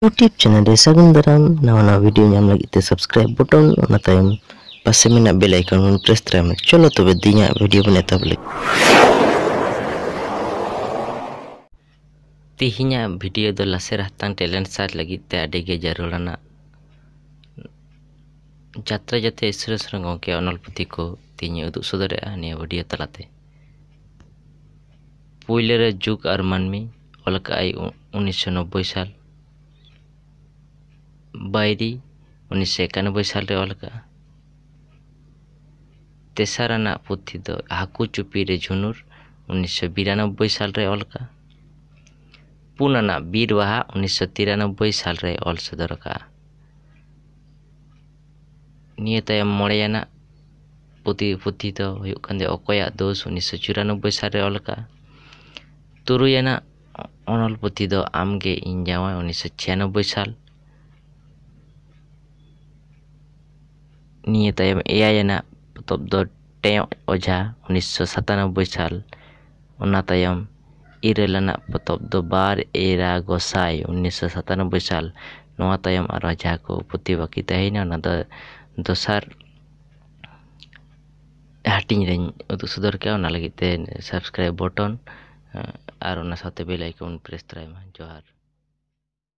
YouTube channel Desa Gendaram nawana video nyam lagi subscribe button ona taim pas minak bell icon on press tram cholo to bedinya video meneta balik tihinya video do laserah tang talent saat lagi te adege jarulana jatra jate isra serengong ke onol putiko tinya untuk saudara ani ah, video telate puilera juk armanmi olaka ai 1990 sal ᱵᱟᱭᱨᱤ ᱩᱱᱤᱥᱥᱚ ᱮᱠᱟᱱᱚᱵᱵᱳᱭ ᱥᱟᱞᱨᱮ ᱚᱞ ᱟᱠᱟᱫᱼᱟ ᱛᱮᱥᱟᱨᱟᱱᱟᱜ ᱯᱩᱛᱷᱤ ᱫᱚ ᱦᱟᱹᱠᱩ ᱪᱩᱯᱤᱨᱮ ᱡᱷᱩᱱᱩᱨ ᱩᱱᱤᱥᱥᱚ ᱵᱤᱨᱟᱱᱚᱵᱵᱳᱭ ᱥᱟᱞᱨᱮ ᱚᱞ ᱟᱠᱟᱫᱼᱟ ᱯᱩᱱᱟᱱᱟᱜ ᱵᱤᱨ ᱵᱟᱦᱟ ᱩᱱᱤᱥᱥᱚ ᱛᱤᱨᱟᱱᱚᱵᱵᱳᱭ ᱥᱟᱞᱨᱮ ᱚᱞ ᱥᱚᱫᱚᱨ ᱟᱠᱟᱫᱼᱟ ᱱᱤᱭᱟᱹ ᱛᱟᱭᱚᱢ ᱢᱚᱬᱮᱭᱟᱱᱟᱜ ᱯᱩᱛᱷᱤ ᱯᱩᱛᱷᱤ ᱫᱚ ᱦᱩᱭᱩᱜ ᱠᱟᱱ ᱛᱟᱭᱟ ᱚᱠᱚᱭᱟᱜ ᱫᱳᱥ ᱩᱱᱤᱥᱥᱚ ᱪᱩᱨᱟᱱᱚᱵᱵᱳᱭ ᱥᱟᱞᱨᱮ ᱚᱞ ᱟᱠᱟᱫᱼᱟ ᱛᱩᱨᱩᱭᱟᱱᱟᱜ ᱚᱱᱚᱞ ᱯᱩᱛᱷᱤ ᱫᱚ ᱟᱢᱜᱮ ᱤᱧ ᱡᱟᱶᱟᱭ ᱩᱱᱤᱥᱥᱚ ᱪᱷᱤᱭᱟᱱᱚᱵᱵᱳᱭ ᱥᱟᱞ ᱱᱤᱭᱟᱹ ᱛᱟᱭᱚᱢ ᱮᱭᱟᱭ ᱟᱱᱟᱜ ᱯᱚᱛᱚᱵ ᱫᱚ ᱴᱮᱸᱭᱚᱜ ᱚᱡᱷᱟ ᱩᱱᱤᱥᱥᱚ ᱥᱟᱛᱟᱱᱚᱵᱵᱳᱭ ᱥᱟᱞ ᱚᱱᱟ ᱛᱟᱭᱚᱢ ᱤᱨᱟᱹᱞ ᱟᱱᱟᱜ ᱯᱚᱛᱚᱵ ᱫᱚ ᱵᱟᱨ ᱮᱨᱟ ᱜᱚᱸᱥᱟᱭ ᱩᱱᱤᱥᱥᱚ ᱥᱟᱛᱟᱱᱚᱵᱵᱳᱭ ᱥᱟᱞ ᱱᱚᱣᱟ ᱛᱟᱭᱚᱢ ᱟᱨᱦᱚᱸ ᱡᱟᱦᱟᱸ ᱠᱚ ᱯᱩᱛᱷᱤ ᱵᱟᱹᱠᱤ ᱛᱟᱦᱮᱸᱭᱮᱱᱟ ᱚᱱᱟ ᱫᱚ ᱫᱚᱥᱟᱨ ᱦᱟᱹᱴᱤᱧ ᱨᱤᱧ ᱩᱫᱩᱜ ᱥᱚᱫᱚᱨ ᱠᱮᱜᱼᱟ ᱚᱱᱟ ᱞᱟᱹᱜᱤᱫ ᱛᱮ ᱥᱟᱵᱥᱠᱨᱟᱭᱤᱵ ᱵᱚᱴᱚᱱ ᱟᱨ ᱚᱱᱟ ᱥᱟᱶᱛᱮ ᱵᱮᱞ ᱟᱭᱠᱚᱱ ᱯᱨᱮᱥ ᱛᱚᱨᱟᱭ ᱢᱟ ᱡᱚᱦᱟᱨ